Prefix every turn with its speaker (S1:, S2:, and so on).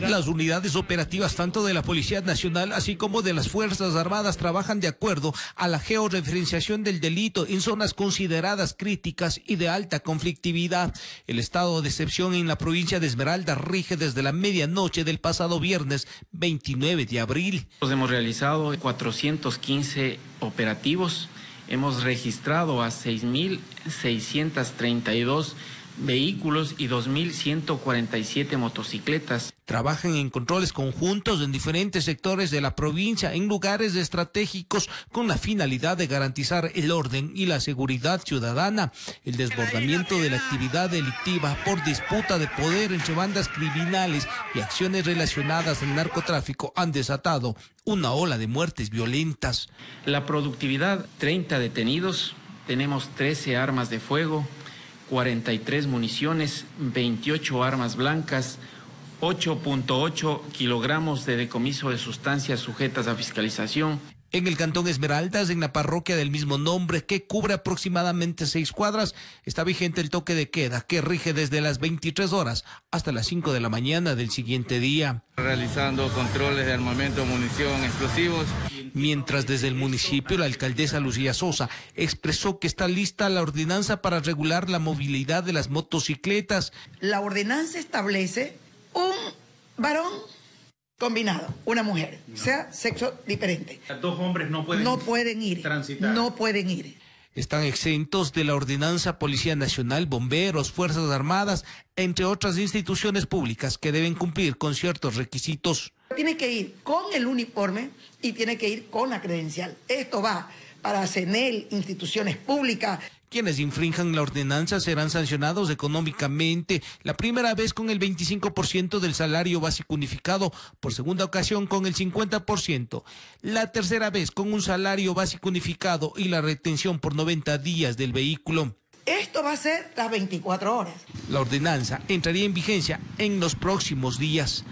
S1: Las unidades operativas tanto de la Policía Nacional así como de las Fuerzas Armadas trabajan de acuerdo a la georreferenciación del delito en zonas consideradas críticas y de alta conflictividad. El estado de excepción en la provincia de Esmeralda rige desde la medianoche del pasado viernes 29 de abril.
S2: hemos realizado 415 operativos, hemos registrado a 6.632 vehículos y 2.147 motocicletas.
S1: Trabajan en controles conjuntos en diferentes sectores de la provincia, en lugares estratégicos, con la finalidad de garantizar el orden y la seguridad ciudadana. El desbordamiento de la actividad delictiva por disputa de poder entre bandas criminales y acciones relacionadas al narcotráfico han desatado una ola de muertes violentas.
S2: La productividad, 30 detenidos, tenemos 13 armas de fuego, 43 municiones, 28 armas blancas, 8.8 kilogramos de decomiso de sustancias sujetas a fiscalización.
S1: En el Cantón Esmeraldas, en la parroquia del mismo nombre, que cubre aproximadamente seis cuadras, está vigente el toque de queda, que rige desde las 23 horas hasta las 5 de la mañana del siguiente día. Realizando controles de armamento, munición, explosivos mientras desde el municipio la alcaldesa Lucía Sosa expresó que está lista la ordenanza para regular la movilidad de las motocicletas.
S3: La ordenanza establece un varón combinado, una mujer, sea sexo diferente. Dos hombres no pueden, no pueden ir, No pueden ir.
S1: Están exentos de la ordenanza Policía Nacional, bomberos, Fuerzas Armadas, entre otras instituciones públicas que deben cumplir con ciertos requisitos.
S3: Tiene que ir con el uniforme y tiene que ir con la credencial. Esto va para CENEL, instituciones públicas. Quienes infrinjan la
S1: ordenanza serán sancionados económicamente, la primera vez con el 25% del salario básico unificado, por segunda ocasión con el 50%, la tercera vez con un salario básico unificado y la retención por 90 días del vehículo. Esto
S3: va a ser las 24 horas.
S1: La ordenanza entraría en vigencia en los próximos días.